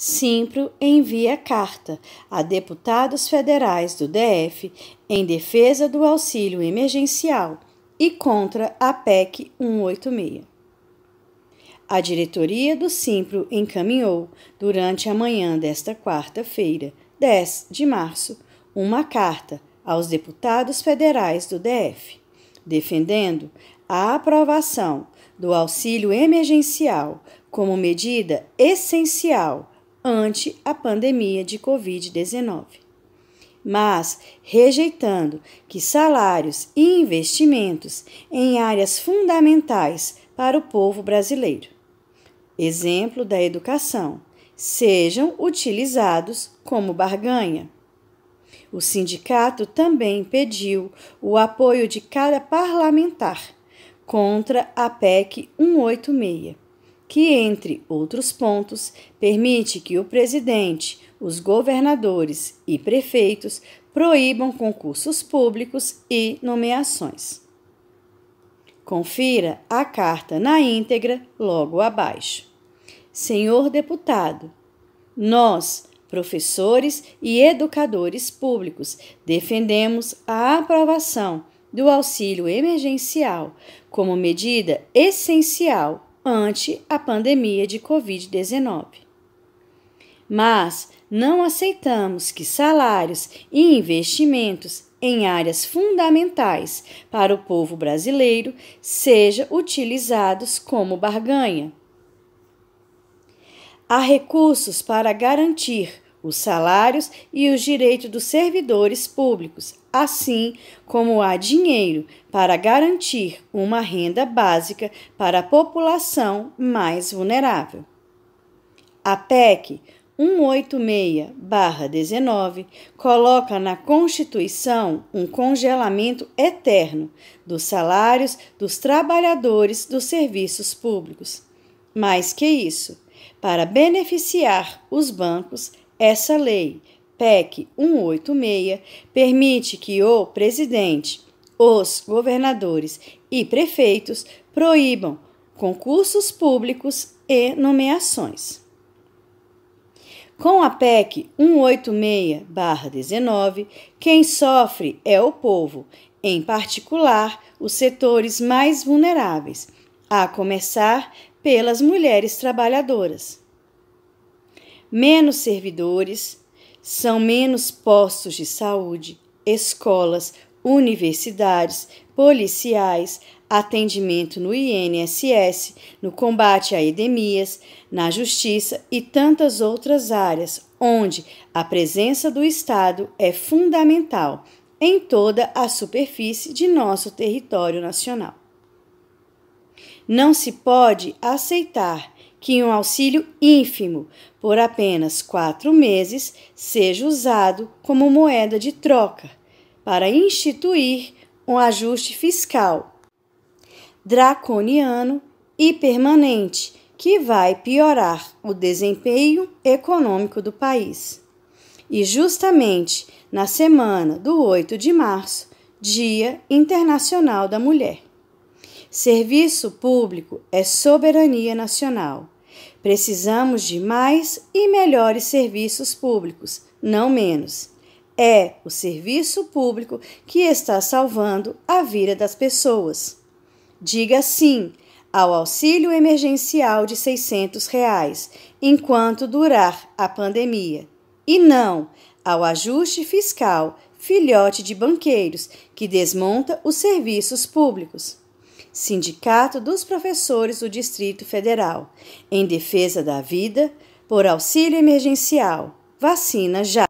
Simpro envia carta a deputados federais do DF em defesa do auxílio emergencial e contra a PEC 186. A diretoria do Simpro encaminhou, durante a manhã desta quarta-feira, 10 de março, uma carta aos deputados federais do DF, defendendo a aprovação do auxílio emergencial como medida essencial ante a pandemia de Covid-19. Mas, rejeitando que salários e investimentos em áreas fundamentais para o povo brasileiro, exemplo da educação, sejam utilizados como barganha. O sindicato também pediu o apoio de cada parlamentar contra a PEC 186 que, entre outros pontos, permite que o presidente, os governadores e prefeitos proíbam concursos públicos e nomeações. Confira a carta na íntegra logo abaixo. Senhor deputado, nós, professores e educadores públicos, defendemos a aprovação do auxílio emergencial como medida essencial ante a pandemia de Covid-19. Mas não aceitamos que salários e investimentos em áreas fundamentais para o povo brasileiro sejam utilizados como barganha. Há recursos para garantir os salários e os direitos dos servidores públicos, assim como há dinheiro para garantir uma renda básica para a população mais vulnerável. A PEC 186-19 coloca na Constituição um congelamento eterno dos salários dos trabalhadores dos serviços públicos. Mais que isso, para beneficiar os bancos, essa lei, PEC 186, permite que o presidente, os governadores e prefeitos proíbam concursos públicos e nomeações. Com a PEC 186-19, quem sofre é o povo, em particular os setores mais vulneráveis, a começar pelas mulheres trabalhadoras menos servidores, são menos postos de saúde, escolas, universidades, policiais, atendimento no INSS, no combate a edemias, na justiça e tantas outras áreas onde a presença do Estado é fundamental em toda a superfície de nosso território nacional. Não se pode aceitar que um auxílio ínfimo, por apenas quatro meses, seja usado como moeda de troca para instituir um ajuste fiscal draconiano e permanente que vai piorar o desempenho econômico do país. E justamente na semana do 8 de março, Dia Internacional da Mulher. Serviço público é soberania nacional. Precisamos de mais e melhores serviços públicos, não menos. É o serviço público que está salvando a vida das pessoas. Diga sim ao auxílio emergencial de R$ 600 reais, enquanto durar a pandemia. E não ao ajuste fiscal, filhote de banqueiros, que desmonta os serviços públicos. Sindicato dos Professores do Distrito Federal, em defesa da vida, por auxílio emergencial. Vacina já.